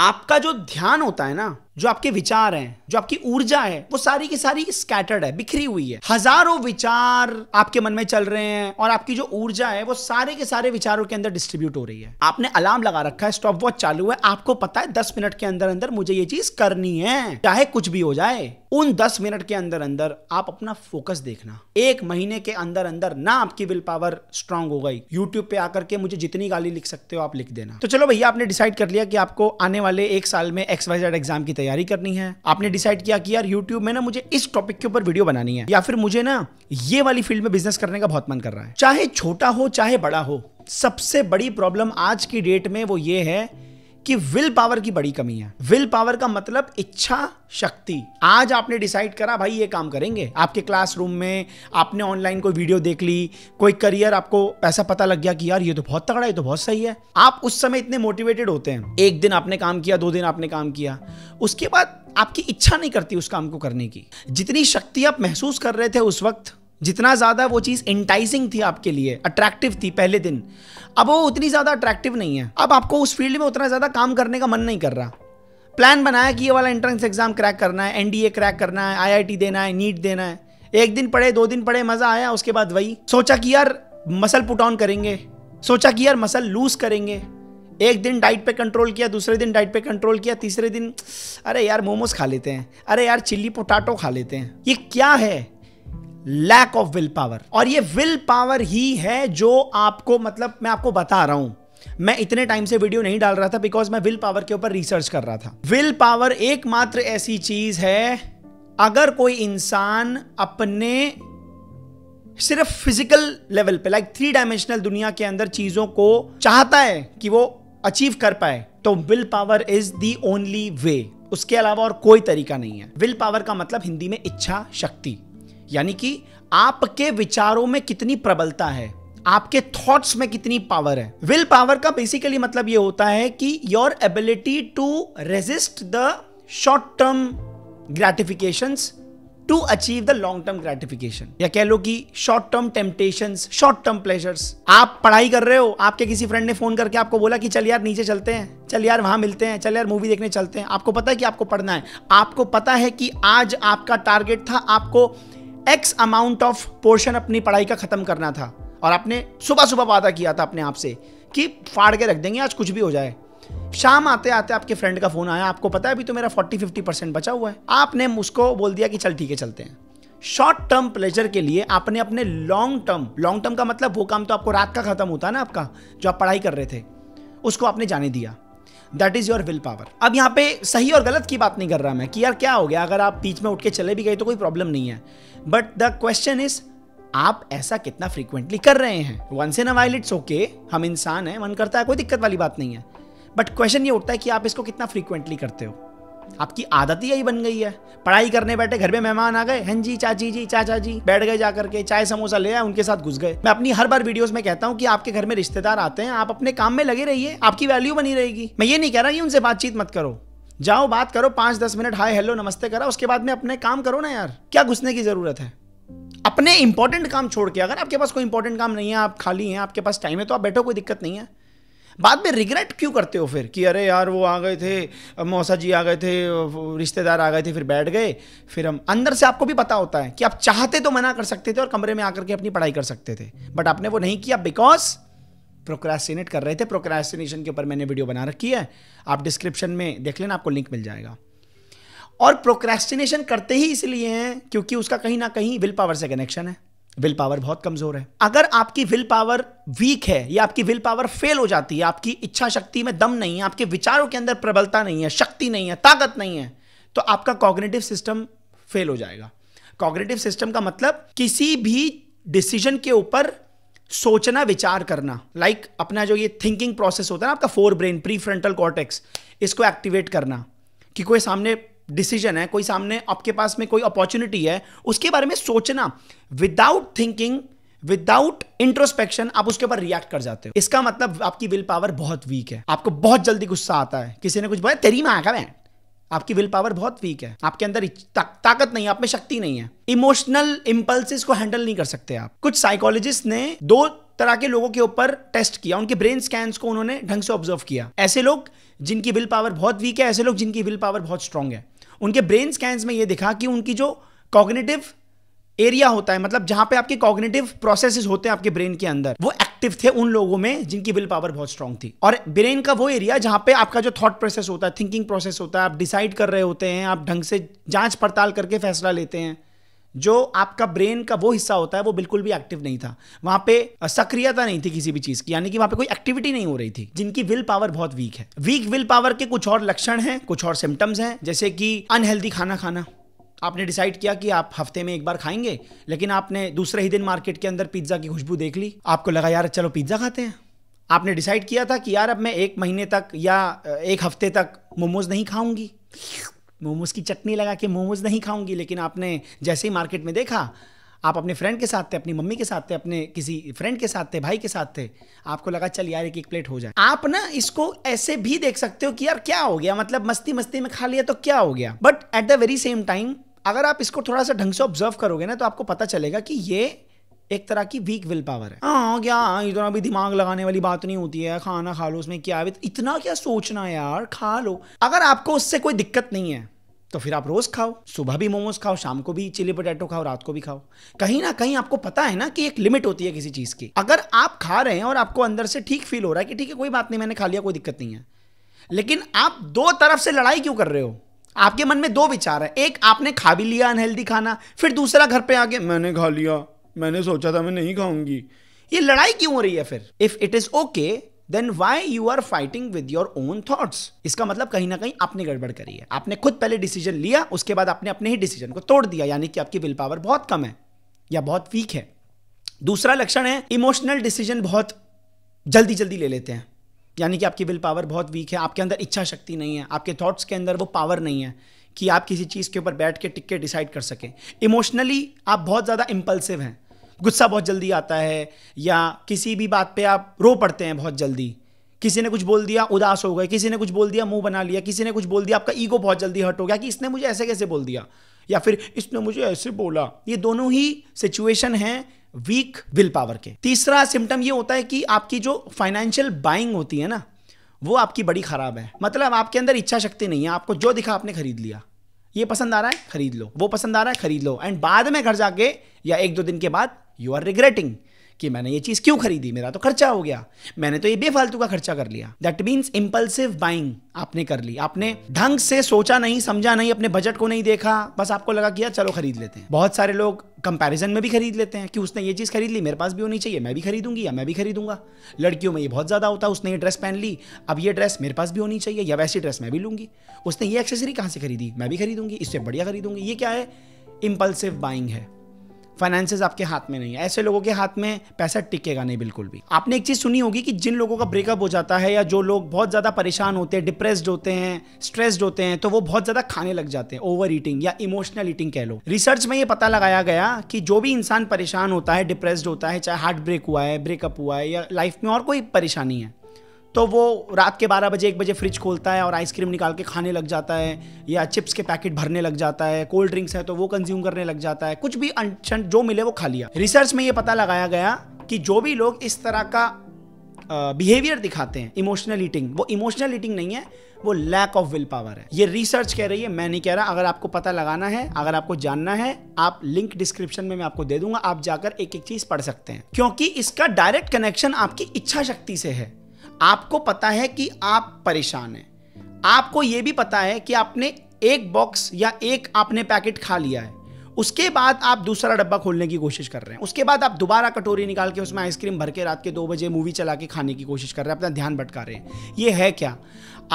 आपका जो ध्यान होता है ना जो आपके विचार हैं जो आपकी ऊर्जा है वो सारी की सारी स्कैटर्ड है बिखरी हुई है हजारों विचार आपके मन में चल रहे हैं और आपकी जो ऊर्जा है वो सारे के सारे विचारों के अंदर डिस्ट्रीब्यूट हो रही है आपने अलार्म लगा रखा है स्टॉप वॉच चालू है आपको पता है दस मिनट के अंदर अंदर मुझे ये चीज करनी है चाहे कुछ भी हो जाए उन दस मिनट के अंदर अंदर आप अपना फोकस देखना एक महीने के अंदर अंदर ना आपकी विल पावर स्ट्रांग हो गई यूट्यूब पे आकर के मुझे जितनी गाली लिख सकते हो आप लिख देना तो चलो भैया आपने डिसाइड कर लिया कि आपको आने वाले एक साल में एक्स एग्जाम की तैयारी तैयारी करनी है आपने डिसाइड किया कि यार यूट्यूब में ना मुझे इस टॉपिक के ऊपर वीडियो बनानी है या फिर मुझे ना ये वाली फील्ड में बिजनेस करने का बहुत मन कर रहा है चाहे छोटा हो चाहे बड़ा हो सबसे बड़ी प्रॉब्लम आज की डेट में वो ये है कि विल पावर की बड़ी कमी है विल पावर का मतलब इच्छा शक्ति आज आपने डिसाइड करा भाई ये काम करेंगे आपके क्लासरूम में आपने ऑनलाइन कोई वीडियो देख ली कोई करियर आपको पैसा पता लग गया कि यार ये तो बहुत तगड़ा है तो बहुत सही है आप उस समय इतने मोटिवेटेड होते हैं एक दिन आपने काम किया दो दिन आपने काम किया उसके बाद आपकी इच्छा नहीं करती उस काम को करने की जितनी शक्ति आप महसूस कर रहे थे उस वक्त जितना ज़्यादा वो चीज़ इंटाइसिंग थी आपके लिए अट्रैक्टिव थी पहले दिन अब वो उतनी ज़्यादा अट्रैक्टिव नहीं है अब आपको उस फील्ड में उतना ज़्यादा काम करने का मन नहीं कर रहा प्लान बनाया कि ये वाला एंट्रेंस एग्ज़ाम क्रैक करना है एनडीए क्रैक करना है आईआईटी देना है नीट देना है एक दिन पढ़े दो दिन पढ़े मज़ा आया उसके बाद वही सोचा कि यार मसल पुट ऑन करेंगे सोचा कि यार मसल लूज़ करेंगे एक दिन डाइट पे कंट्रोल किया दूसरे दिन डाइट पे कंट्रोल किया तीसरे दिन अरे यार मोमोज खा लेते हैं अरे यार चिल्ली पोटाटो खा लेते हैं ये क्या है लैक ऑफ विल पावर और ये विल पावर ही है जो आपको मतलब मैं आपको बता रहा हूं मैं इतने टाइम से वीडियो नहीं डाल रहा था बिकॉज मैं विल पावर के ऊपर रिसर्च कर रहा था विल पावर एकमात्र ऐसी चीज है अगर कोई इंसान अपने सिर्फ फिजिकल लेवल पे लाइक थ्री डायमेंशनल दुनिया के अंदर चीजों को चाहता है कि वो अचीव कर पाए तो will power is the only way उसके अलावा और कोई तरीका नहीं है विल पावर का मतलब हिंदी में इच्छा शक्ति यानी कि आपके विचारों में कितनी प्रबलता है आपके थॉट्स में कितनी पावर है विल पावर का बेसिकली मतलब ये होता है कि your ability to resist the short term gratification to achieve the long term gratification या कह लो कि short term temptation short term pleasures आप पढ़ाई कर रहे हो आपके किसी फ्रेंड ने फोन करके आपको बोला कि चल यार नीचे चलते हैं चल यार वहां मिलते हैं चल यार मूवी देखने चलते हैं आपको पता है कि आपको पढ़ना है आपको पता है कि आज आपका टारगेट था आपको एक्स अमाउंट ऑफ पोर्शन अपनी पढ़ाई का ख़त्म करना था और आपने सुबह सुबह वादा किया था अपने आप से कि फाड़ के रख देंगे आज कुछ भी हो जाए शाम आते आते आपके फ्रेंड का फ़ोन आया आपको पता है अभी तो मेरा फोर्टी फिफ्टी परसेंट बचा हुआ है आपने उसको बोल दिया कि चल ठीक है चलते हैं शॉर्ट टर्म प्लेजर के लिए आपने अपने लॉन्ग टर्म लॉन्ग टर्म का मतलब वो काम तो आपको रात का ख़त्म होता है ना आपका जो आप पढ़ाई कर रहे थे उसको आपने जाने दिया that is your will power अब यहाँ पे सही और गलत की बात नहीं कर रहा मैं कि यार क्या हो गया अगर आप बीच में उठ के चले भी गए तो कोई प्रॉब्लम नहीं है बट द क्वेश्चन इज आप ऐसा कितना फ्रीक्वेंटली कर रहे हैं वन से नाइल इट्स ओके हम इंसान हैं मन करता है कोई दिक्कत वाली बात नहीं है बट क्वेश्चन ये उठता है कि आप इसको कितना फ्रीक्वेंटली करते हो आपकी आदत ही यही बन गई है पढ़ाई करने बैठे घर में मेहमान आ गए हैं जी चाची जी चाचा जी बैठ गए जाकर के चाय समोसा ले आए उनके साथ घुस गए मैं अपनी हर बार वीडियोस में कहता हूँ कि आपके घर में रिश्तेदार आते हैं आप अपने काम में लगे रहिए आपकी वैल्यू बनी रहेगी मैं ये नहीं कह रहा कि उनसे बातचीत मत करो जाओ बात करो पाँच दस मिनट हाय हेलो नमस्ते करा उसके बाद में अपने काम करो ना यार क्या घुसने की ज़रूरत है अपने इंपॉर्टेंट काम छोड़ के अगर आपके पास कोई इंपॉर्टेंट काम नहीं है आप खाली हैं आपके पास टाइम है तो आप बैठो कोई दिक्कत नहीं है बाद में रिग्रेट क्यों करते हो फिर कि अरे यार वो आ गए थे मौसा जी आ गए थे रिश्तेदार आ गए थे फिर बैठ गए फिर हम अंदर से आपको भी पता होता है कि आप चाहते तो मना कर सकते थे और कमरे में आकर के अपनी पढ़ाई कर सकते थे बट आपने वो नहीं किया बिकॉज प्रोक्रेस्टिनेट कर रहे थे प्रोक्रेस्टिनेशन के ऊपर मैंने वीडियो बना रखी है आप डिस्क्रिप्शन में देख लेना आपको लिंक मिल जाएगा और प्रोक्रेस्टिनेशन करते ही इसलिए हैं क्योंकि उसका कहीं ना कहीं विल पावर से कनेक्शन है विल पावर बहुत कमजोर है अगर आपकी विल पावर वीक है या आपकी विल पावर फेल हो जाती है आपकी इच्छा शक्ति में दम नहीं है आपके विचारों के अंदर प्रबलता नहीं है शक्ति नहीं है ताकत नहीं है तो आपका कॉग्नेटिव सिस्टम फेल हो जाएगा कॉग्नेटिव सिस्टम का मतलब किसी भी डिसीजन के ऊपर सोचना विचार करना लाइक like अपना जो ये थिंकिंग प्रोसेस होता है ना आपका forebrain prefrontal cortex इसको एक्टिवेट करना कि कोई सामने डिसीजन है कोई सामने आपके पास में कोई अपॉर्चुनिटी है उसके बारे में सोचना विदाउट थिंकिंग विदाउट इंट्रोस्पेक्शन आप उसके ऊपर रिएक्ट कर जाते हो इसका मतलब आपकी विल पावर बहुत वीक है आपको बहुत जल्दी गुस्सा आता है किसी ने कुछ बोला तेरी में आएगा मैं आपकी विल पावर बहुत वीक है आपके अंदर ता, ताकत नहीं है आप में शक्ति नहीं है इमोशनल इंपल्सिस को हैंडल नहीं कर सकते आप कुछ साइकोलॉजिस्ट ने दो तरह के लोगों के ऊपर टेस्ट किया उनके ब्रेन स्कैन को उन्होंने ढंग से ऑब्जर्व किया ऐसे लोग जिनकी विल पावर बहुत वीक है ऐसे लोग जिनकी विल पावर बहुत स्ट्रांग है उनके ब्रेन स्कैन में ये दिखा कि उनकी जो कॉग्नेटिव एरिया होता है मतलब जहां पे आपके कॉग्नेटिव प्रोसेसेस होते हैं आपके ब्रेन के अंदर वो एक्टिव थे उन लोगों में जिनकी विल पावर बहुत स्ट्रांग थी और ब्रेन का वो एरिया जहां पे आपका जो थॉट प्रोसेस होता है थिंकिंग प्रोसेस होता है आप डिसाइड कर रहे होते हैं आप ढंग से जांच पड़ताल करके फैसला लेते हैं जो आपका ब्रेन का वो हिस्सा होता है वो बिल्कुल भी एक्टिव नहीं था वहां पे सक्रियता नहीं थी किसी भी चीज की यानी कि वहां पे कोई एक्टिविटी नहीं हो रही थी जिनकी विल पावर बहुत वीक है वीक विल पावर के कुछ और लक्षण हैं कुछ और सिम्टम्स हैं जैसे कि अनहेल्दी खाना खाना आपने डिसाइड किया कि आप हफ्ते में एक बार खाएंगे लेकिन आपने दूसरे ही दिन मार्केट के अंदर पिज्ज़ा की खुशबू देख ली आपको लगा यार चलो पिज्ज़ा खाते हैं आपने डिसाइड किया था कि यार अब मैं एक महीने तक या एक हफ्ते तक मोमोज नहीं खाऊंगी मोमोज़ की चटनी लगा के मोमोज़ नहीं खाऊंगी लेकिन आपने जैसे ही मार्केट में देखा आप अपने फ्रेंड के साथ थे अपनी मम्मी के साथ थे अपने किसी फ्रेंड के साथ थे भाई के साथ थे आपको लगा चल यार एक एक प्लेट हो जाए आप ना इसको ऐसे भी देख सकते हो कि यार क्या हो गया मतलब मस्ती मस्ती में खा लिया तो क्या हो गया but at the very same time अगर आप इसको थोड़ा सा ढंग से ऑब्जर्व करोगे ना तो आपको पता चलेगा कि ये एक तरह की वीक विल पावर है हाँ क्या इतना भी दिमाग लगाने वाली बात नहीं होती है खाना खा लो उसमें क्या इतना क्या सोचना यार खा लो अगर आपको उससे कोई दिक्कत नहीं है तो फिर आप रोज खाओ सुबह भी मोमोज खाओ शाम को भी चिली पोटैटो खाओ रात को भी खाओ कहीं ना कहीं आपको पता है ना कि एक लिमिट होती है किसी चीज की अगर आप खा रहे हैं और आपको अंदर से ठीक फील हो रहा है कि ठीक है कोई बात नहीं मैंने खा लिया कोई दिक्कत नहीं है लेकिन आप दो तरफ से लड़ाई क्यों कर रहे हो आपके मन में दो विचार है एक आपने खा भी लिया अनहेल्दी खाना फिर दूसरा घर पे आके मैंने खा लिया मैंने सोचा था मैं नहीं खाऊंगी ये लड़ाई क्यों हो रही है फिर if it is okay then why you are fighting with your own thoughts इसका मतलब कहीं ना कहीं आपने गड़बड़ करी है आपने खुद पहले डिसीजन लिया उसके बाद आपने अपने ही डिसीजन को तोड़ दिया यानी कि आपकी विल पावर बहुत कम है या बहुत वीक है दूसरा लक्षण है इमोशनल डिसीजन बहुत जल्दी जल्दी ले लेते हैं यानी कि आपकी विल पावर बहुत वीक है आपके अंदर इच्छा शक्ति नहीं है आपके थॉट्स के अंदर वो पावर नहीं है कि आप किसी चीज़ के ऊपर बैठ के टिक डिसाइड कर सकें इमोशनली आप बहुत ज़्यादा इम्पल्सिव हैं गुस्सा बहुत जल्दी आता है या किसी भी बात पे आप रो पड़ते हैं बहुत जल्दी किसी ने कुछ बोल दिया उदास हो गए किसी ने कुछ बोल दिया मुंह बना लिया किसी ने कुछ बोल दिया आपका ईगो बहुत जल्दी हर्ट हो गया कि इसने मुझे ऐसे कैसे बोल दिया या फिर इसने मुझे ऐसे बोला ये दोनों ही सिचुएशन हैं वीक विल पावर के तीसरा सिम्टम ये होता है कि आपकी जो फाइनेंशियल बाइंग होती है ना वो आपकी बड़ी खराब है मतलब आपके अंदर इच्छा शक्ति नहीं है आपको जो दिखा आपने खरीद लिया ये पसंद आ रहा है खरीद लो वो पसंद आ रहा है खरीद लो एंड बाद में घर जाके या एक दो दिन के बाद यू आर रिग्रेटिंग कि मैंने ये चीज़ क्यों खरीदी मेरा तो खर्चा हो गया मैंने तो ये बेफालतू का खर्चा कर लिया दैट मीन्स इम्पल्सिव बाइंग आपने कर ली आपने ढंग से सोचा नहीं समझा नहीं अपने बजट को नहीं देखा बस आपको लगा कि यार चलो खरीद लेते हैं बहुत सारे लोग कंपैरिजन में भी खरीद लेते हैं कि उसने ये चीज़ खरीद ली मेरे पास भी होनी चाहिए मैं भी खरीदूंगी या मैं भी खरीदूंगा लड़कियों में ये बहुत ज़्यादा होता है उसने ये ड्रेस पहन ली अब ये ड्रेस मेरे पास भी होनी चाहिए या वैसी ड्रेस मैं भी लूंगी उसने ये एक्सेसरी कहाँ से खरीदी मैं भी खरीदूंगी इससे बढ़िया खरीदूंगी ये क्या है इम्पल्सिव बाइंग है फाइनेंसेज आपके हाथ में नहीं है ऐसे लोगों के हाथ में पैसा टिकेगा नहीं बिल्कुल भी आपने एक चीज सुनी होगी कि जिन लोगों का ब्रेकअप हो जाता है या जो लोग बहुत ज्यादा परेशान होते हैं डिप्रेस्ड होते हैं स्ट्रेस्ड होते हैं तो वो बहुत ज्यादा खाने लग जाते हैं ओवर ईटिंग या इमोशनल ईटिंग कह लो रिसर्च में ये पता लगाया गया कि जो भी इंसान परेशान होता है डिप्रेस्ड होता है चाहे हार्ट ब्रेक हुआ है ब्रेकअप हुआ है या लाइफ में और कोई परेशानी है तो वो रात के 12 बजे एक बजे फ्रिज खोलता है और आइसक्रीम निकाल के खाने लग जाता है या चिप्स के पैकेट भरने लग जाता है कोल्ड ड्रिंक्स है तो वो कंज्यूम करने लग जाता है कुछ भी जो मिले वो खा लिया रिसर्च में ये पता लगाया गया कि जो भी लोग इस तरह का बिहेवियर दिखाते हैं इमोशनल ईटिंग वो इमोशनल ईटिंग नहीं है वो लैक ऑफ विल पावर है ये रिसर्च कह रही है मैं नहीं कह रहा अगर आपको पता लगाना है अगर आपको जानना है आप लिंक डिस्क्रिप्शन में मैं आपको दे दूंगा आप जाकर एक एक चीज पढ़ सकते हैं क्योंकि इसका डायरेक्ट कनेक्शन आपकी इच्छा शक्ति से है आपको पता है कि आप परेशान हैं आपको ये भी पता है कि आपने एक बॉक्स या एक आपने पैकेट खा लिया है उसके बाद आप दूसरा डब्बा खोलने की कोशिश कर रहे हैं उसके बाद आप दोबारा कटोरी निकाल के उसमें आइसक्रीम भर के रात के दो बजे मूवी चला के खाने की कोशिश कर रहे हैं अपना ध्यान भटका रहे हैं ये है क्या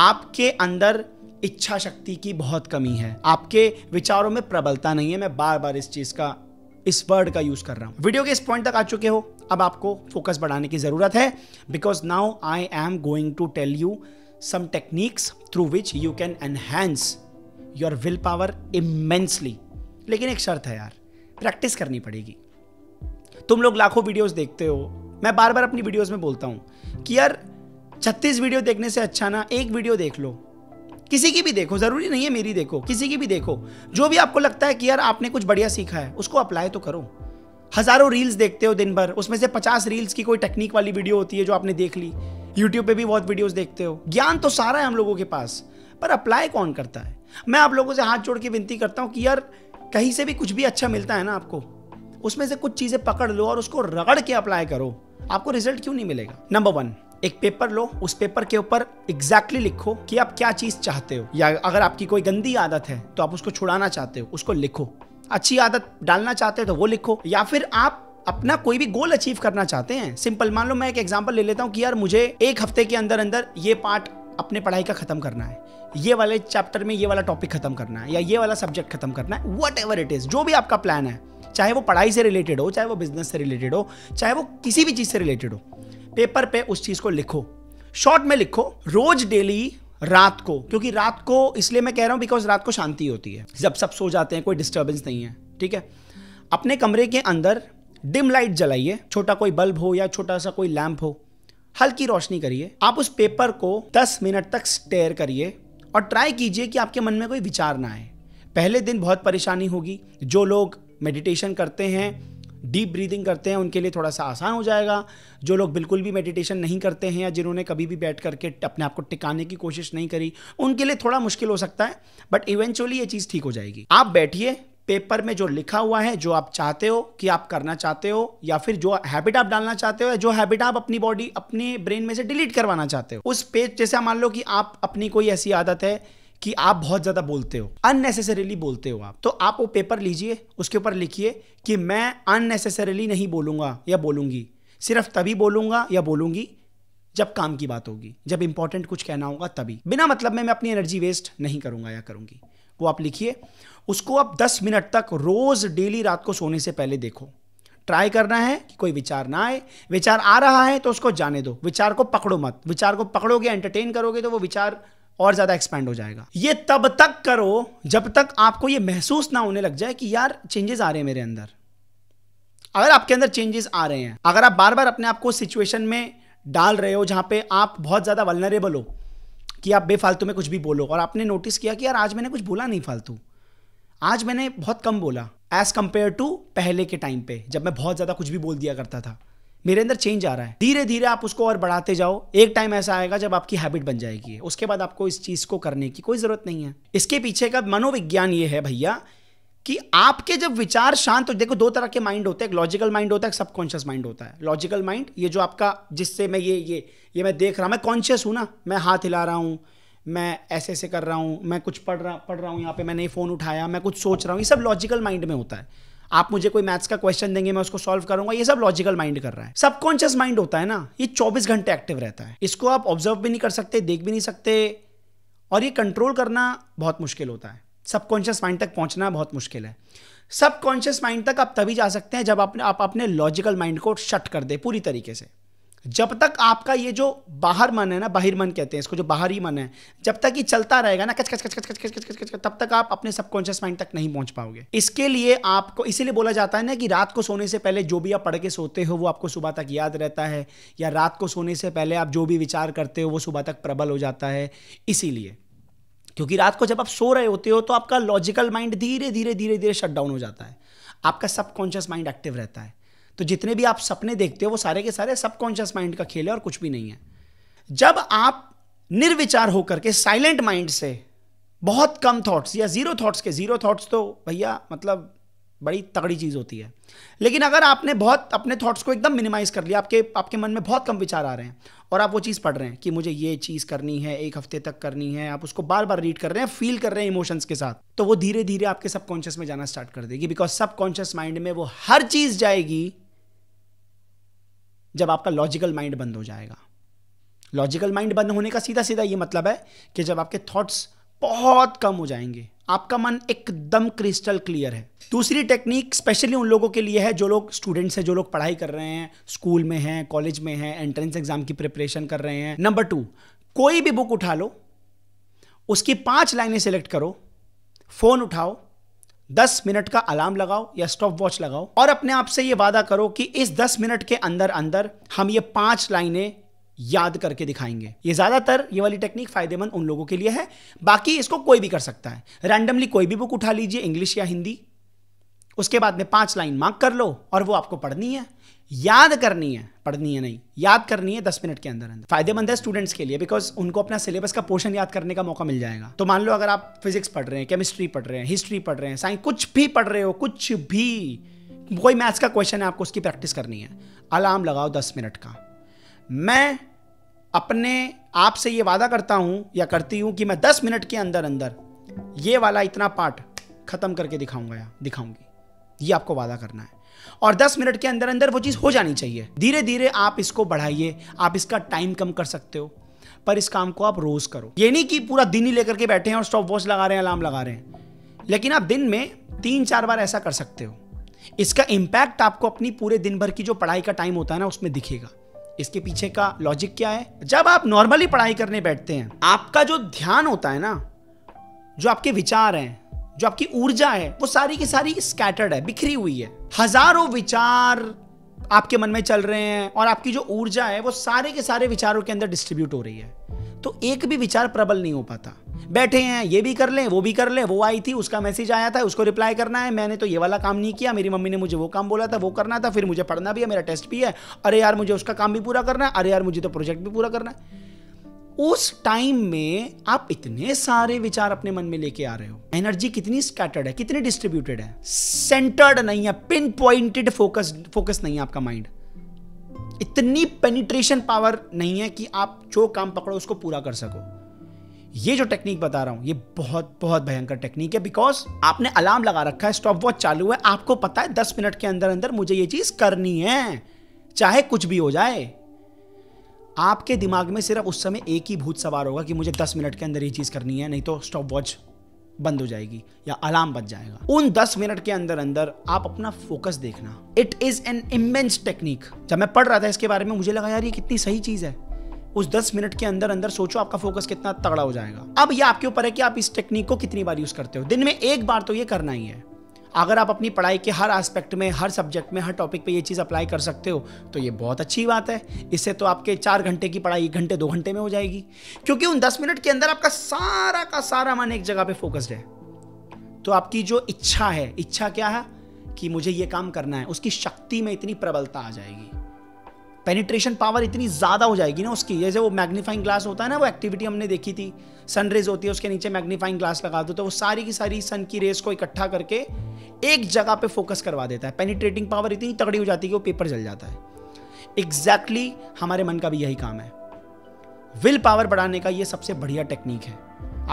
आपके अंदर इच्छा शक्ति की बहुत कमी है आपके विचारों में प्रबलता नहीं है मैं बार बार इस चीज़ का इस वर्ड का यूज कर रहा हूं वीडियो के इस पॉइंट तक आ चुके हो अब आपको फोकस बढ़ाने की जरूरत है because now I am going to tell you some techniques through which you can enhance your will power immensely लेकिन एक शर्त है यार प्रैक्टिस करनी पड़ेगी तुम लोग लाखों वीडियोस देखते हो मैं बार बार अपनी वीडियोस में बोलता हूं कि यार छत्तीस वीडियो देखने से अच्छा ना एक वीडियो देख लो किसी की भी देखो ज़रूरी नहीं है मेरी देखो किसी की भी देखो जो भी आपको लगता है कि यार आपने कुछ बढ़िया सीखा है उसको अप्लाई तो करो हज़ारों रील्स देखते हो दिन भर उसमें से पचास रील्स की कोई टेक्निक वाली वीडियो होती है जो आपने देख ली यूट्यूब पे भी बहुत वीडियोस देखते हो ज्ञान तो सारा है हम लोगों के पास पर अप्लाई कौन करता है मैं आप लोगों से हाथ जोड़ के विनती करता हूँ कि यार कहीं से भी कुछ भी अच्छा मिलता है ना आपको उसमें से कुछ चीज़ें पकड़ लो और उसको रगड़ के अप्लाई करो आपको रिजल्ट क्यों नहीं मिलेगा नंबर वन एक पेपर लो उस पेपर के ऊपर एग्जैक्टली लिखो कि आप क्या चीज़ चाहते हो या अगर आपकी कोई गंदी आदत है तो आप उसको छुड़ाना चाहते हो उसको लिखो अच्छी आदत डालना चाहते हो तो वो लिखो या फिर आप अपना कोई भी गोल अचीव करना चाहते हैं सिंपल मान लो मैं एक एग्जाम्पल ले लेता हूँ कि यार मुझे एक हफ्ते के अंदर अंदर ये पार्ट अपने पढ़ाई का खत्म करना है ये वाले चैप्टर में ये वाला टॉपिक खत्म करना है या ये वाला सब्जेक्ट खत्म करना है वट एवर इट इज़ जो भी आपका प्लान है चाहे वो पढ़ाई से रिलेटेड हो चाहे वो बिजनेस से रिलेटेड हो चाहे वो किसी भी चीज़ से रिलेटेड हो पेपर पे उस चीज को लिखो शॉर्ट में लिखो रोज डेली रात को क्योंकि रात को इसलिए मैं कह रहा हूं बिकॉज रात को शांति होती है जब सब सो जाते हैं कोई डिस्टर्बेंस नहीं है ठीक है अपने कमरे के अंदर डिम लाइट जलाइए छोटा कोई बल्ब हो या छोटा सा कोई लैंप हो हल्की रोशनी करिए आप उस पेपर को 10 मिनट तक स्टेयर करिए और ट्राई कीजिए कि आपके मन में कोई विचार ना आए पहले दिन बहुत परेशानी होगी जो लोग मेडिटेशन करते हैं डीप ब्रीदिंग करते हैं उनके लिए थोड़ा सा आसान हो जाएगा जो लोग बिल्कुल भी मेडिटेशन नहीं करते हैं या जिन्होंने कभी भी बैठ करके अपने आप को टिकाने की कोशिश नहीं करी उनके लिए थोड़ा मुश्किल हो सकता है बट इवेंचुअली ये चीज़ ठीक हो जाएगी आप बैठिए पेपर में जो लिखा हुआ है जो आप चाहते हो कि आप करना चाहते हो या फिर जो हैबिट आप डालना चाहते हो या जो हैबिट आप अपनी बॉडी अपने ब्रेन में से डिलीट करवाना चाहते हो उस पेज जैसे मान लो कि आप अपनी कोई ऐसी आदत है कि आप बहुत ज़्यादा बोलते हो अननेसेसरीली बोलते हो आप तो आप वो पेपर लीजिए उसके ऊपर लिखिए कि मैं अननेसेसरीली नहीं बोलूंगा या बोलूंगी सिर्फ तभी बोलूंगा या बोलूंगी जब काम की बात होगी जब इंपॉर्टेंट कुछ कहना होगा तभी बिना मतलब में मैं अपनी एनर्जी वेस्ट नहीं करूँगा या करूंगी वो आप लिखिए उसको आप 10 मिनट तक रोज़ डेली रात को सोने से पहले देखो ट्राई करना है कि कोई विचार ना आए विचार आ रहा है तो उसको जाने दो विचार को पकड़ो मत विचार को पकड़ोगे एंटरटेन करोगे तो वो विचार और ज़्यादा एक्सपैंड हो जाएगा ये तब तक करो जब तक आपको ये महसूस ना होने लग जाए कि यार चेंजेस आ रहे हैं मेरे अंदर अगर आपके अंदर चेंजेस आ रहे हैं अगर आप बार बार अपने आप को सिचुएशन में डाल रहे हो जहां पे आप बहुत ज़्यादा वलनरेबल हो कि आप बेफालतू में कुछ भी बोलो और आपने नोटिस किया कि यार आज मैंने कुछ बोला नहीं फालतू आज मैंने बहुत कम बोला एज़ कंपेयर टू पहले के टाइम पे जब मैं बहुत ज़्यादा कुछ भी बोल दिया करता था मेरे अंदर चेंज आ रहा है धीरे धीरे आप उसको और बढ़ाते जाओ एक टाइम ऐसा आएगा जब आपकी हैबिट बन जाएगी उसके बाद आपको इस चीज को करने की कोई जरूरत नहीं है इसके पीछे का मनोविज्ञान ये है भैया कि आपके जब विचार शांत हो देखो दो तरह के माइंड होते हैं एक लॉजिकल माइंड होता है एक सबकॉन्शियस माइंड होता है लॉजिकल माइंड ये जो आपका जिससे मैं ये ये ये मैं देख रहा हूँ मैं कॉन्शियस हूँ ना मैं हाथ हिला रहा हूँ मैं ऐसे ऐसे कर रहा हूँ मैं कुछ पढ़ रहा पढ़ रहा हूँ यहाँ पे मैंने फ़ोन उठाया मैं कुछ सोच रहा हूँ ये सब लॉजिकल माइंड में होता है आप मुझे कोई मैथ्स का क्वेश्चन देंगे मैं उसको सॉल्व करूंगा ये सब लॉजिकल माइंड कर रहा है सबकॉन्शियस माइंड होता है ना ये 24 घंटे एक्टिव रहता है इसको आप ऑब्जर्व भी नहीं कर सकते देख भी नहीं सकते और ये कंट्रोल करना बहुत मुश्किल होता है सबकॉन्शियस माइंड तक पहुंचना बहुत मुश्किल है सबकॉन्शियस माइंड तक आप तभी जा सकते हैं जब आप, आप अपने लॉजिकल माइंड को शट कर दे पूरी तरीके से जब तक आपका ये जो बाहर मन है ना बाहिर मन कहते हैं इसको जो बाहरी मन है जब तक ये चलता रहेगा ना कच कच कच कच कच कच कच कच कच तब तक आप अपने सबकॉन्शियस माइंड तक नहीं पहुंच पाओगे इसके लिए आपको इसीलिए बोला जाता है ना कि रात को सोने से पहले जो भी आप पढ़ के सोते हो वो आपको सुबह तक याद रहता है या रात को सोने से पहले आप जो भी विचार करते हो वो सुबह तक प्रबल हो जाता है इसीलिए क्योंकि रात को जब आप सो रहे होते हो तो आपका लॉजिकल माइंड धीरे धीरे धीरे धीरे शट डाउन हो जाता है आपका सबकॉन्शियस माइंड एक्टिव रहता है तो जितने भी आप सपने देखते हो वो सारे के सारे सबकॉन्शियस माइंड का खेल है और कुछ भी नहीं है जब आप निर्विचार होकर के साइलेंट माइंड से बहुत कम थॉट्स या जीरो थॉट्स के जीरो थॉट्स तो भैया मतलब बड़ी तगड़ी चीज़ होती है लेकिन अगर आपने बहुत अपने थॉट्स को एकदम मिनिमाइज कर लिया आपके आपके मन में बहुत कम विचार आ रहे हैं और आप वो चीज़ पढ़ रहे हैं कि मुझे ये चीज़ करनी है एक हफ्ते तक करनी है आप उसको बार बार रीड कर रहे हैं फील कर रहे हैं इमोशंस के साथ तो वो धीरे धीरे आपके सबकॉन्शियस में जाना स्टार्ट कर देगी बिकॉज सबकॉन्शियस माइंड में वो हर चीज़ जाएगी जब आपका लॉजिकल माइंड बंद हो जाएगा लॉजिकल माइंड बंद होने का सीधा सीधा ये मतलब है कि जब आपके थॉट्स बहुत कम हो जाएंगे आपका मन एकदम क्रिस्टल क्लियर है दूसरी टेक्निक स्पेशली उन लोगों के लिए है जो लोग स्टूडेंट्स हैं जो लोग पढ़ाई कर रहे हैं स्कूल में हैं कॉलेज में हैं एंट्रेंस एग्जाम की प्रिपरेशन कर रहे हैं नंबर टू कोई भी बुक उठा लो उसकी पांच लाइनें सेलेक्ट करो फोन उठाओ दस मिनट का अलार्म लगाओ या स्टॉप वॉच लगाओ और अपने आप से ये वादा करो कि इस दस मिनट के अंदर अंदर हम ये पांच लाइनें याद करके दिखाएंगे ये ज्यादातर ये वाली टेक्निक फायदेमंद उन लोगों के लिए है बाकी इसको कोई भी कर सकता है रैंडमली कोई भी बुक उठा लीजिए इंग्लिश या हिंदी उसके बाद में पांच लाइन मार्क कर लो और वो आपको पढ़नी है याद करनी है पढ़नी है नहीं याद करनी है दस मिनट के अंदर अंदर फायदेमंद है स्टूडेंट्स के लिए बिकॉज उनको अपना सिलेबस का पोर्शन याद करने का मौका मिल जाएगा तो मान लो अगर आप फिजिक्स पढ़ रहे हैं केमिस्ट्री पढ़ रहे हैं हिस्ट्री पढ़ रहे हैं साइंस कुछ भी पढ़ रहे हो कुछ भी कोई मैथ्स का क्वेश्चन है आपको उसकी प्रैक्टिस करनी है अलार्म लगाओ दस मिनट का मैं अपने आप से ये वादा करता हूँ या करती हूँ कि मैं दस मिनट के अंदर अंदर ये वाला इतना पार्ट ख़त्म करके दिखाऊंगा या दिखाऊंगी ये आपको वादा करना है और 10 मिनट के अंदर अंदर वो चीज़ हो जानी चाहिए धीरे धीरे आप इसको बढ़ाइए आप इसका टाइम कम कर सकते हो पर इस काम को आप रोज़ करो ये नहीं कि पूरा दिन ही लेकर के बैठे हैं और स्टॉप वॉच लगा रहे हैं अलार्म लगा रहे हैं लेकिन आप दिन में तीन चार बार ऐसा कर सकते हो इसका इम्पैक्ट आपको अपनी पूरे दिन भर की जो पढ़ाई का टाइम होता है ना उसमें दिखेगा इसके पीछे का लॉजिक क्या है जब आप नॉर्मली पढ़ाई करने बैठते हैं आपका जो ध्यान होता है ना जो आपके विचार हैं जो आपकी ऊर्जा है वो सारी की सारी स्कैटर्ड है बिखरी हुई है हजारों विचार आपके मन में चल रहे हैं और आपकी जो ऊर्जा है वो सारे के सारे विचारों के अंदर डिस्ट्रीब्यूट हो रही है तो एक भी विचार प्रबल नहीं हो पाता बैठे हैं ये भी कर लें वो भी कर लें वो आई थी उसका मैसेज आया था उसको रिप्लाई करना है मैंने तो ये वाला काम नहीं किया मेरी मम्मी ने मुझे वो काम बोला था वो करना था फिर मुझे पढ़ना भी है मेरा टेस्ट भी है अरे यार मुझे उसका काम भी पूरा करना है अरे यार मुझे तो प्रोजेक्ट भी पूरा करना है उस टाइम में आप इतने सारे विचार अपने मन में लेके आ रहे हो एनर्जी कितनी स्कैटर्ड है कितनी डिस्ट्रीब्यूटेड है सेंटर्ड नहीं है पिन पॉइंटेड फोकस फोकस नहीं है आपका माइंड इतनी पेनिट्रेशन पावर नहीं है कि आप जो काम पकड़ो उसको पूरा कर सको ये जो टेक्निक बता रहा हूं ये बहुत बहुत भयंकर टेक्निक है बिकॉज आपने अलार्म लगा रखा है स्टॉप वॉच चालू है आपको पता है दस मिनट के अंदर अंदर मुझे ये चीज़ करनी है चाहे कुछ भी हो जाए आपके दिमाग में सिर्फ उस समय एक ही भूत सवार होगा कि मुझे दस मिनट के अंदर ये चीज़ करनी है नहीं तो स्टॉप वॉच बंद हो जाएगी या अलार्म बच जाएगा उन दस मिनट के अंदर अंदर आप अपना फोकस देखना it is an immense technique जब मैं पढ़ रहा था इसके बारे में मुझे लगा यार ये कितनी सही चीज है उस दस मिनट के अंदर अंदर सोचो आपका फोकस कितना तगड़ा हो जाएगा अब ये आपके ऊपर है कि आप इस टेक्निक को कितनी बार यूज करते हो दिन में एक बार तो ये करना ही है अगर आप अपनी पढ़ाई के हर एस्पेक्ट में हर सब्जेक्ट में हर टॉपिक पे ये चीज़ अप्लाई कर सकते हो तो ये बहुत अच्छी बात है इससे तो आपके चार घंटे की पढ़ाई एक घंटे दो घंटे में हो जाएगी क्योंकि उन दस मिनट के अंदर आपका सारा का सारा मन एक जगह पर फोकस्ड है तो आपकी जो इच्छा है इच्छा क्या है कि मुझे ये काम करना है उसकी शक्ति में इतनी प्रबलता आ जाएगी पेनिट्रेशन पावर इतनी ज़्यादा हो जाएगी ना उसकी जैसे वो मैग्नीफाइंग ग्लास होता है ना वो एक्टिविटी हमने देखी थी सन रेज होती है उसके नीचे मैग्नीफाइंग ग्लास लगा दो तो वो सारी की सारी सन की रेज को इकट्ठा करके एक जगह पे फोकस करवा देता है पेनिट्रेटिंग पावर इतनी तगड़ी हो जाती है कि वो पेपर जल जाता है एग्जैक्टली exactly हमारे मन का भी यही काम है विल पावर बढ़ाने का ये सबसे बढ़िया टेक्निक है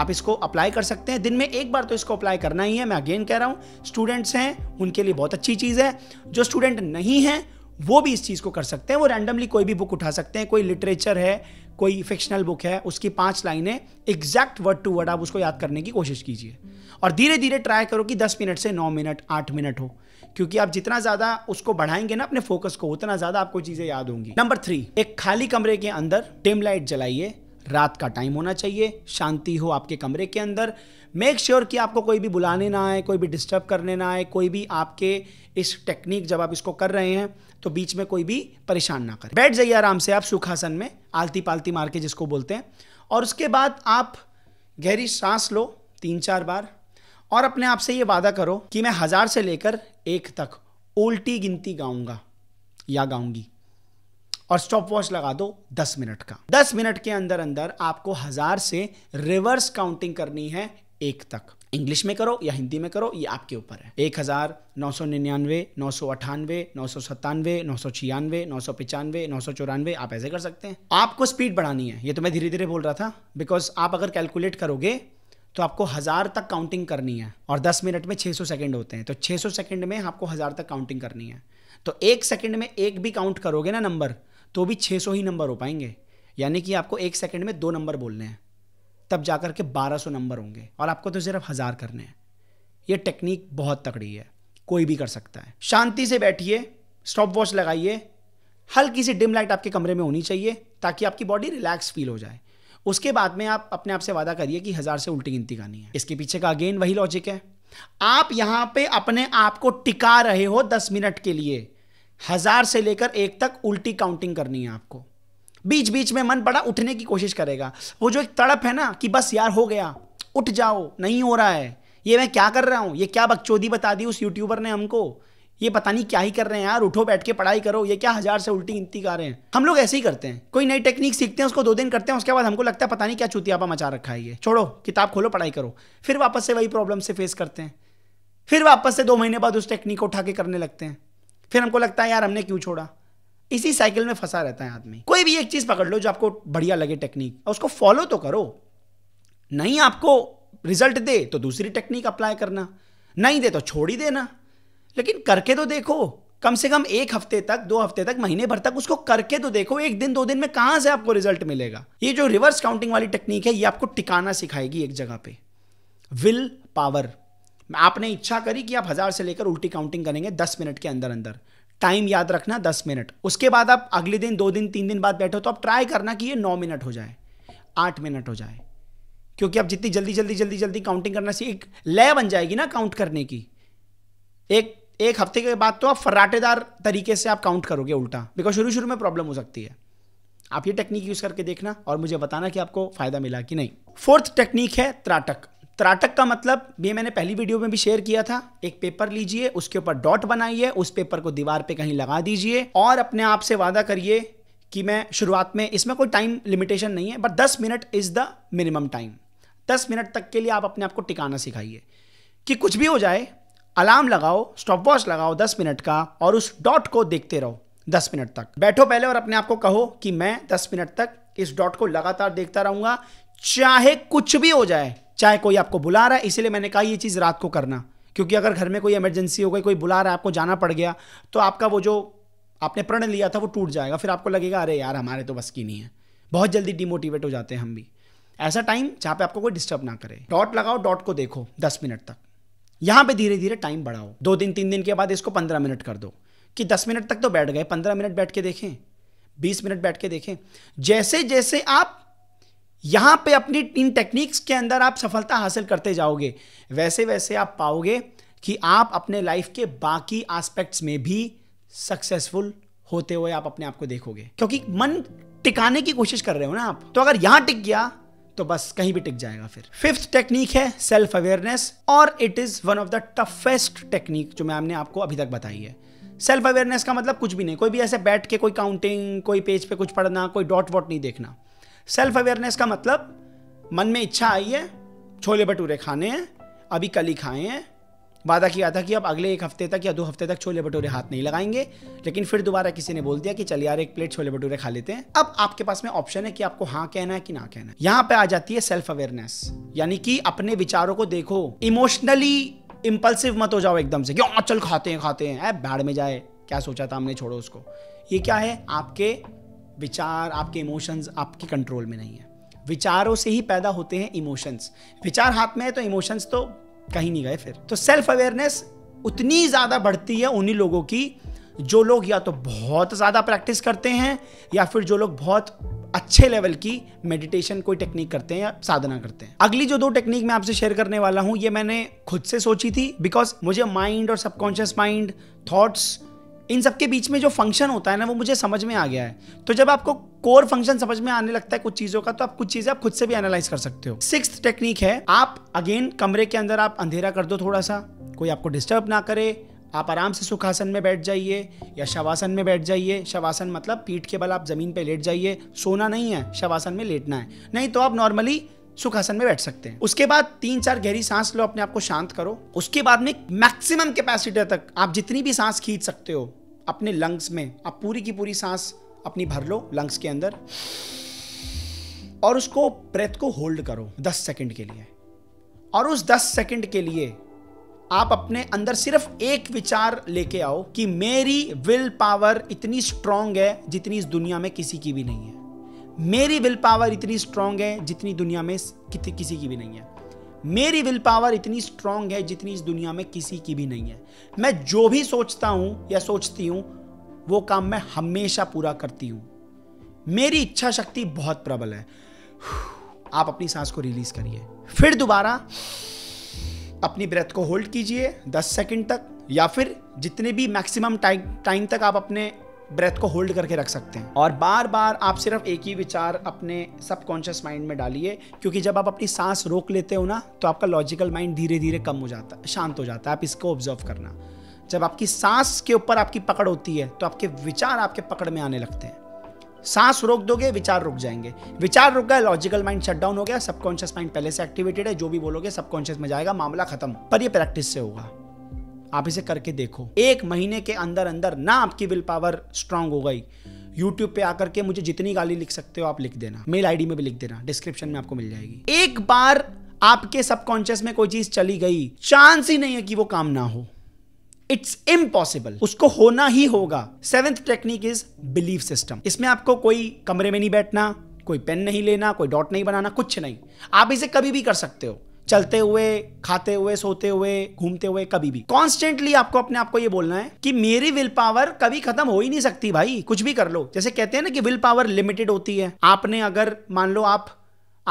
आप इसको अप्लाई कर सकते हैं दिन में एक बार तो इसको अप्लाई करना ही है मैं अगेन कह रहा हूँ स्टूडेंट्स हैं उनके लिए बहुत अच्छी चीज़ है जो स्टूडेंट नहीं हैं वो भी इस चीज़ को कर सकते हैं वो रैंडमली कोई भी बुक उठा सकते हैं कोई लिटरेचर है कोई फिक्शनल बुक है उसकी पाँच लाइनें एग्जैक्ट वर्ड टू वर्ड आप उसको याद करने की कोशिश कीजिए और धीरे धीरे ट्राई करो कि दस मिनट से नौ मिनट आठ मिनट हो क्योंकि आप जितना ज़्यादा उसको बढ़ाएंगे ना अपने फोकस को उतना ज़्यादा आपको चीज़ें याद होंगी नंबर थ्री एक खाली कमरे के अंदर डिम लाइट जलाइए रात का टाइम होना चाहिए शांति हो आपके कमरे के अंदर मेक श्योर sure कि आपको कोई भी बुलाने ना आए कोई भी डिस्टर्ब करने ना आए कोई भी आपके इस टेक्निक जब आप इसको कर रहे हैं तो बीच में कोई भी परेशान ना करें बैठ जाइए आराम से आप सुखासन में आलती पालती मार के जिसको बोलते हैं और उसके बाद आप गहरी सांस लो तीन चार बार और अपने आप से ये वादा करो कि मैं हज़ार से लेकर एक तक उल्टी गिनती गाऊंगा या गाऊंगी और स्टॉप वॉच लगा दो दस मिनट का दस मिनट के अंदर अंदर आपको हज़ार से रिवर्स काउंटिंग करनी है एक तक इंग्लिश में करो या हिंदी में करो ये आपके ऊपर है एक हज़ार नौ सौ निन्यानवे नौ सौ अठानवे नौ सौ सत्तानवे नौ सौ छियानवे नौ सौ पिचानवे नौ सौ चौरानवे आप ऐसे कर सकते हैं आपको स्पीड बढ़ानी है ये तो मैं धीरे धीरे बोल रहा था बिकॉज आप अगर कैलकुलेट करोगे तो आपको हज़ार तक काउंटिंग करनी है और दस मिनट में सौ सेकेंड होते हैं तो सौ सेकेंड में आपको हज़ार तक काउंटिंग करनी है तो एक सेकेंड में एक भी काउंट करोगे ना नंबर तो भी सौ ही नंबर हो पाएंगे यानी कि आपको एक सेकेंड में दो नंबर बोलने हैं तब जाकर के बारह सौ नंबर होंगे और आपको तो सिर्फ हज़ार करने हैं ये टेक्निक बहुत तकड़ी है कोई भी कर सकता है शांति से बैठिए स्टॉप वॉच लगाइए हल्की सी डिम लाइट आपके कमरे में होनी चाहिए ताकि आपकी बॉडी रिलैक्स फील हो जाए उसके बाद में आप अपने आप से वादा करिए कि हज़ार से उल्टी गिनती करनी है इसके पीछे का अगेन वही लॉजिक है आप यहां पे अपने आप को टिका रहे हो दस मिनट के लिए हज़ार से लेकर एक तक उल्टी काउंटिंग करनी है आपको बीच बीच में मन बड़ा उठने की कोशिश करेगा वो जो एक तड़प है ना कि बस यार हो गया उठ जाओ नहीं हो रहा है ये मैं क्या कर रहा हूं ये क्या बकचोदी बता दी उस यूट्यूबर ने हमको ये पता नहीं क्या ही कर रहे हैं यार उठो बैठ के पढ़ाई करो ये क्या हज़ार से उल्टी गिनती कर रहे हैं हम लोग ऐसे ही करते हैं कोई नई टेक्निक सीखते हैं उसको दो दिन करते हैं उसके बाद हमको लगता है पता नहीं क्या चुतियापा मचा रखा है ये छोड़ो किताब खोलो पढ़ाई करो फिर वापस से वही प्रॉब्लम से फेस करते हैं फिर वापस से दो महीने बाद उस टेक्निक को उठा के करने लगते हैं फिर हमको लगता है यार हमने क्यों छोड़ा इसी साइकिल में फंसा रहता है आदमी कोई भी एक चीज़ पकड़ लो जो आपको बढ़िया लगे टेक्निक और उसको फॉलो तो करो नहीं आपको रिजल्ट दे तो दूसरी टेक्निक अप्लाई करना नहीं दे तो छोड़ ही देना लेकिन करके तो देखो कम से कम एक हफ्ते तक दो हफ्ते तक महीने भर तक उसको करके तो देखो एक दिन दो दिन में कहां से आपको रिजल्ट मिलेगा ये जो रिवर्स काउंटिंग वाली टेक्निक है ये आपको टिकाना सिखाएगी एक जगह पे विल पावर आपने इच्छा करी कि आप हज़ार से लेकर उल्टी काउंटिंग करेंगे दस मिनट के अंदर अंदर टाइम याद रखना दस मिनट उसके बाद आप अगले दिन दो दिन तीन दिन बाद बैठो तो आप ट्राई करना कि ये नौ मिनट हो जाए आठ मिनट हो जाए क्योंकि आप जितनी जल्दी जल्दी जल्दी जल्दी काउंटिंग करना सीख लय बन जाएगी ना काउंट करने की एक एक हफ्ते के बाद तो आप फर्राटेदार तरीके से आप काउंट करोगे उल्टा बिकॉज शुरू शुरू में प्रॉब्लम हो सकती है आप ये टेक्निक यूज करके देखना और मुझे बताना कि आपको फायदा मिला कि नहीं फोर्थ टेक्निक है त्राटक त्राटक का मतलब ये मैंने पहली वीडियो में भी शेयर किया था एक पेपर लीजिए उसके ऊपर डॉट बनाइए उस पेपर को दीवार पे कहीं लगा दीजिए और अपने आप से वादा करिए कि मैं शुरुआत में इसमें कोई टाइम लिमिटेशन नहीं है बट दस मिनट इज़ द मिनिमम टाइम दस मिनट तक के लिए आप अपने आप को टिकाना सिखाइए कि कुछ भी हो जाए अलार्म लगाओ स्टॉप वॉच लगाओ दस मिनट का और उस डॉट को देखते रहो दस मिनट तक बैठो पहले और अपने आप को कहो कि मैं दस मिनट तक इस डॉट को लगातार देखता रहूंगा चाहे कुछ भी हो जाए चाहे कोई आपको बुला रहा है इसलिए मैंने कहा ये चीज़ रात को करना क्योंकि अगर घर में कोई इमरजेंसी हो गई कोई बुला रहा है आपको जाना पड़ गया तो आपका वो जो आपने प्रण लिया था वो टूट जाएगा फिर आपको लगेगा अरे यार हमारे तो बस की नहीं है बहुत जल्दी डिमोटिवेट हो जाते हैं हम भी ऐसा टाइम जहाँ पे आपको कोई डिस्टर्ब ना करे डॉट लगाओ डॉट को देखो दस मिनट तक यहाँ पे धीरे धीरे टाइम बढ़ाओ दो दिन तीन दिन के बाद इसको पंद्रह मिनट कर दो कि दस मिनट तक तो बैठ गए पंद्रह मिनट बैठ के देखें बीस मिनट बैठ के देखें जैसे जैसे आप यहाँ पे अपनी इन टेक्निक्स के अंदर आप सफलता हासिल करते जाओगे वैसे वैसे आप पाओगे कि आप अपने लाइफ के बाकी एस्पेक्ट्स में भी सक्सेसफुल होते हुए आप अपने आप को देखोगे क्योंकि मन टिकाने की कोशिश कर रहे हो ना आप तो अगर यहाँ टिक गया तो बस कहीं भी टिक जाएगा फिर फिफ्थ टेक्निक है सेल्फ अवेयरनेस और it is one of the toughest technique जो मैम ने आपको अभी तक बताई है सेल्फ अवेयरनेस का मतलब कुछ भी नहीं कोई भी ऐसे बैठ के कोई काउंटिंग कोई पेज पे कुछ पढ़ना कोई डॉट वॉट नहीं देखना सेल्फ अवेयरनेस का मतलब मन में इच्छा आई है छोले भटूरे खाने हैं अभी कल ही खाए हैं वादा किया था कि अब अगले एक हफ्ते तक या दो हफ्ते तक छोले भटूरे हाथ नहीं लगाएंगे लेकिन फिर दोबारा किसी ने बोल दिया कि चल यार एक प्लेट छोले भटूरे खा लेते हैं अब आपके पास में ऑप्शन है कि आपको हाँ कहना है कि ना कहना है यहाँ पे आ जाती है सेल्फ अवेयरनेस यानी कि अपने विचारों को देखो इमोशनली इम्पल्सिव मत हो जाओ एकदम से क्यों हाँ, चल खाते हैं खाते हैं ऐप भाड़ में जाए क्या सोचा था हमने छोड़ो उसको ये क्या है आपके विचार आपके इमोशंस आपके कंट्रोल में नहीं है विचारों से ही पैदा होते हैं इमोशंस विचार हाथ में है तो इमोशंस तो कहीं नहीं गए फिर तो सेल्फ अवेयरनेस उतनी ज़्यादा बढ़ती है उन्हीं लोगों की जो लोग या तो बहुत ज़्यादा प्रैक्टिस करते हैं या फिर जो लोग बहुत अच्छे लेवल की मेडिटेशन कोई टेक्निक करते हैं या साधना करते हैं अगली जो दो टेक्निक मैं आपसे शेयर करने वाला हूं ये मैंने खुद से सोची थी बिकॉज मुझे माइंड और सबकॉन्शियस माइंड थॉट्स इन सबके बीच में जो फंक्शन होता है ना वो मुझे समझ में आ गया है तो जब आपको कोर फंक्शन समझ में आने लगता है कुछ चीजों का तो आप कुछ चीजें आप खुद से भी एनालाइज कर सकते हो सिक्स टेक्निक है आप अगेन कमरे के अंदर आप अंधेरा कर दो थोड़ा सा कोई आपको डिस्टर्ब ना करे आप आराम से सुखासन में बैठ जाइए या शवासन में बैठ जाइए शवासन मतलब पीठ के बल आप ज़मीन पे लेट जाइए सोना नहीं है शवासन में लेटना है नहीं तो आप नॉर्मली सुखासन में बैठ सकते हैं उसके बाद तीन चार गहरी सांस लो अपने आप को शांत करो उसके बाद में मैक्सिमम कैपेसिटी तक आप जितनी भी सांस खींच सकते हो अपने लंग्स में आप पूरी की पूरी सांस अपनी भर लो लंग्स के अंदर और उसको ब्रेथ को होल्ड करो दस सेकंड के लिए और उस दस सेकंड के लिए आप अपने अंदर सिर्फ एक विचार लेके आओ कि मेरी विल पावर इतनी स्ट्रांग है जितनी इस दुनिया में किसी की भी नहीं है मेरी विल पावर इतनी स्ट्रांग है जितनी दुनिया में कित, किसी की भी नहीं है मेरी विल पावर इतनी स्ट्रांग है जितनी इस दुनिया में किसी की भी नहीं है मैं जो भी सोचता हूं या सोचती हूं वो काम मैं हमेशा पूरा करती हूं मेरी इच्छा शक्ति बहुत प्रबल है आप अपनी सांस को रिलीज करिए फिर दोबारा अपनी ब्रेथ को होल्ड कीजिए दस सेकेंड तक या फिर जितने भी मैक्सिमम टाइम टाइम तक आप अपने ब्रेथ को होल्ड करके रख सकते हैं और बार बार आप सिर्फ एक ही विचार अपने सबकॉन्शियस माइंड में डालिए क्योंकि जब आप अपनी सांस रोक लेते हो ना तो आपका लॉजिकल माइंड धीरे धीरे कम हो जाता है शांत हो जाता है आप इसको ऑब्जर्व करना जब आपकी सांस के ऊपर आपकी पकड़ होती है तो आपके विचार आपके पकड़ में आने लगते हैं सांस रोक दोगे विचार रुक जाएंगे विचार रुक गए लॉजिकल माइंड शट डाउन हो गया सबकॉन्शियस माइंड पहले से एक्टिवेटेड है जो भी बोलोगे सबकॉन्शियस में जाएगा मामला खत्म पर ये प्रैक्टिस से होगा आप इसे करके देखो एक महीने के अंदर अंदर ना आपकी विल पावर स्ट्रांग हो गई यूट्यूब पे आकर के मुझे जितनी गाली लिख सकते हो आप लिख देना मेल आईडी में भी लिख देना डिस्क्रिप्शन में आपको मिल जाएगी एक बार आपके सबकॉन्शियस में कोई चीज चली गई चांस ही नहीं है कि वो काम ना हो इट्स इम्पॉसिबल उसको होना ही होगा seventh technique is belief system इसमें आपको कोई कमरे में नहीं बैठना कोई पेन नहीं लेना कोई डॉट नहीं बनाना कुछ नहीं आप इसे कभी भी कर सकते हो चलते हुए खाते हुए सोते हुए घूमते हुए कभी भी कॉन्स्टेंटली आपको अपने आप को ये बोलना है कि मेरी विल पावर कभी खत्म हो ही नहीं सकती भाई कुछ भी कर लो जैसे कहते हैं ना कि विल पावर लिमिटेड होती है आपने अगर मान लो आप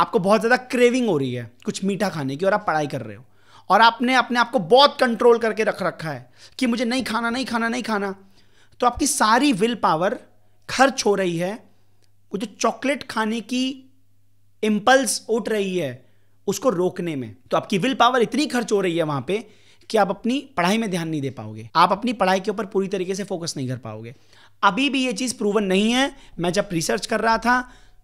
आपको बहुत ज़्यादा क्रेविंग हो रही है कुछ मीठा खाने की और आप पढ़ाई कर रहे हो और आपने अपने आप को बहुत कंट्रोल करके रख रखा है कि मुझे नहीं खाना नहीं खाना नहीं खाना तो आपकी सारी विल पावर खर्च हो रही है वो जो चॉकलेट खाने की इम्पल्स उठ रही है उसको रोकने में तो आपकी विल पावर इतनी खर्च हो रही है वहां पे कि आप अपनी पढ़ाई में ध्यान नहीं दे पाओगे आप अपनी पढ़ाई के ऊपर पूरी तरीके से फोकस नहीं कर पाओगे अभी भी ये चीज़ प्रूवन नहीं है मैं जब रिसर्च कर रहा था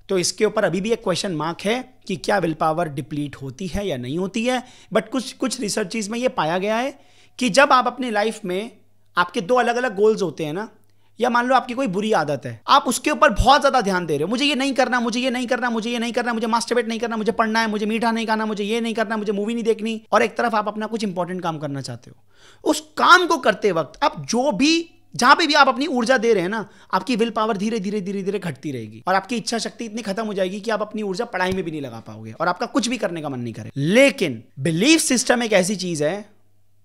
तो इसके ऊपर अभी भी एक क्वेश्चन मार्क है कि क्या विल पावर डिप्लीट होती है या नहीं होती है बट कुछ कुछ रिसर्चेज में ये पाया गया है कि जब आप अपनी लाइफ में आपके दो अलग अलग गोल्स होते हैं ना या मान लो आपकी कोई बुरी आदत है आप उसके ऊपर बहुत ज्यादा ध्यान दे रहे हो मुझे ये नहीं करना मुझे ये नहीं करना मुझे ये नहीं करना मुझे मास्टरबेट नहीं करना मुझे पढ़ना है मुझे मीठा नहीं खाना मुझे ये नहीं करना मुझे मूवी नहीं देखनी और एक तरफ आप अपना कुछ इंपॉर्टेंट काम करना चाहते हो उस काम को करते वक्त आप जो भी जहां पे भी आप अपनी ऊर्जा दे रहे हैं ना आपकी विल पावर धीरे धीरे धीरे धीरे घटती रहेगी और आपकी इच्छा शक्ति इतनी खत्म हो जाएगी कि आप अपनी ऊर्जा पढ़ाई में भी नहीं लगा पाओगे और आपका कुछ भी करने का मन नहीं करे लेकिन बिलीफ सिस्टम एक ऐसी चीज है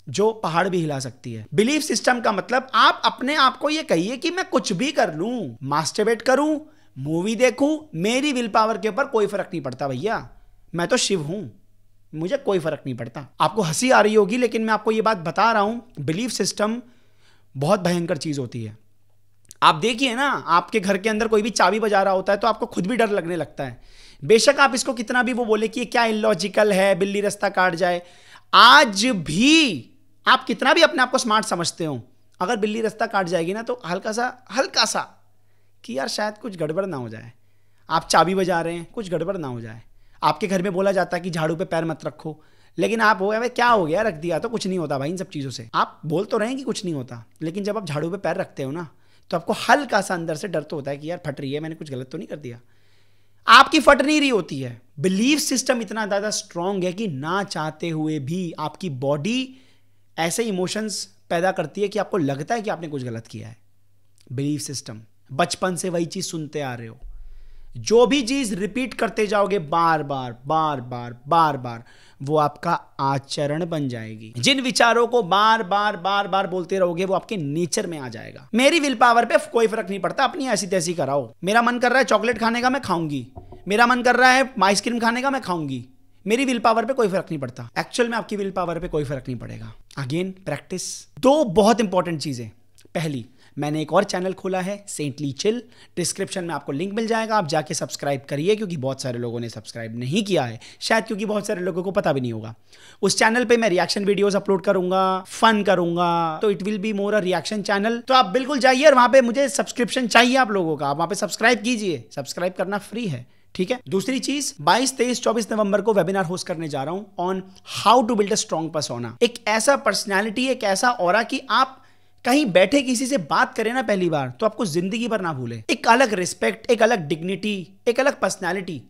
जो पहाड़ भी हिला सकती है बिलीफ सिस्टम का मतलब आप अपने आप को ये कहिए कि मैं कुछ भी कर लूं मास्टरबेट करूं मूवी देखूं मेरी विल पावर के ऊपर कोई फर्क नहीं पड़ता भैया मैं तो शिव हूं मुझे कोई फर्क नहीं पड़ता आपको हंसी आ रही होगी लेकिन मैं आपको ये बात बता रहा हूं बिलीफ सिस्टम बहुत भयंकर चीज होती है आप देखिए ना आपके घर के अंदर कोई भी चाबी बजा रहा होता है तो आपको खुद भी डर लगने लगता है बेशक आप इसको कितना भी वो बोले कि क्या इलॉजिकल है बिल्ली रास्ता काट जाए आज भी आप कितना भी अपने आप को स्मार्ट समझते हो अगर बिल्ली रास्ता काट जाएगी ना तो हल्का सा हल्का सा कि यार शायद कुछ गड़बड़ ना हो जाए आप चाबी बजा रहे हैं कुछ गड़बड़ ना हो जाए आपके घर में बोला जाता है कि झाड़ू पे पैर मत रखो लेकिन आप हो भाई क्या हो गया रख दिया तो कुछ नहीं होता भाई इन सब चीज़ों से आप बोल तो रहे हैं कि कुछ नहीं होता लेकिन जब आप झाड़ू पे पैर रखते हो ना तो आपको हल्का सा अंदर से डर तो होता है कि यार फट रही है मैंने कुछ गलत तो नहीं कर दिया आपकी फट नहीं रही होती है बिलीफ सिस्टम इतना ज़्यादा स्ट्रांग है कि ना चाहते हुए भी आपकी बॉडी ऐसे इमोशंस पैदा करती है कि आपको लगता है कि आपने कुछ गलत किया है बिलीफ सिस्टम बचपन से वही चीज़ सुनते आ रहे हो जो भी चीज़ रिपीट करते जाओगे बार बार बार बार बार बार वो आपका आचरण बन जाएगी जिन विचारों को बार बार बार बार बोलते रहोगे वो आपके नेचर में आ जाएगा मेरी विल पावर पे कोई फर्क नहीं पड़ता अपनी ऐसी तैसी कराओ मेरा मन कर रहा है चॉकलेट खाने का मैं खाऊंगी मेरा मन कर रहा है आइसक्रीम खाने का मैं खाऊंगी मेरी विल पावर पे कोई फर्क नहीं पड़ता एक्चुअल में आपकी विल पावर पे कोई फर्क नहीं पड़ेगा अगेन प्रैक्टिस दो बहुत इंपॉर्टेंट चीज़ें पहली मैंने एक और चैनल खोला है सेंटली चिल डिस्क्रिप्शन में आपको लिंक मिल जाएगा आप जाके सब्सक्राइब करिए क्योंकि बहुत सारे लोगों ने सब्सक्राइब नहीं किया है शायद क्योंकि बहुत सारे लोगों को पता भी नहीं होगा उस चैनल पे मैं रिएक्शन वीडियोस अपलोड करूंगा फन करूंगा तो it will be more a reaction channel तो आप बिल्कुल जाइए और वहाँ पर मुझे सब्सक्रिप्शन चाहिए आप लोगों का आप वहाँ पर सब्सक्राइब कीजिए सब्सक्राइब करना फ्री है ठीक है दूसरी चीज 22, 23, 24 नवंबर को वेबिनार होस्ट करने जा रहा हूं on how to build a strong persona एक ऐसा पर्सनैलिटी एक ऐसा और कि आप कहीं बैठे किसी से बात करें ना पहली बार तो आपको जिंदगी भर ना भूले एक अलग रिस्पेक्ट एक अलग डिग्निटी एक अलग पर्सनैलिटी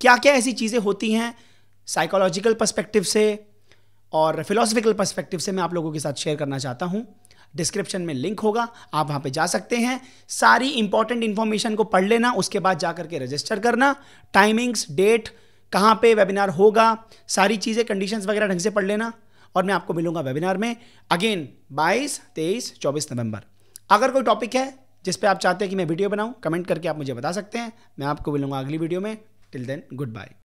क्या क्या ऐसी चीज़ें होती हैं साइकोलॉजिकल पर्सपेक्टिव से और फिलोसफिकल पर्सपेक्टिव से मैं आप लोगों के साथ शेयर करना चाहता हूँ डिस्क्रिप्शन में लिंक होगा आप वहाँ पे जा सकते हैं सारी इंपॉर्टेंट इन्फॉर्मेशन को पढ़ लेना उसके बाद जा करके रजिस्टर करना टाइमिंग्स डेट कहाँ पे वेबिनार होगा सारी चीज़ें कंडीशंस वगैरह ढंग से पढ़ लेना और मैं आपको मिलूंगा वेबिनार में अगेन 22, तेईस चौबीस नवंबर अगर कोई टॉपिक है जिस पे आप चाहते हैं कि मैं वीडियो बनाऊं कमेंट करके आप मुझे बता सकते हैं मैं आपको मिलूंगा अगली वीडियो में टिल देन गुड बाय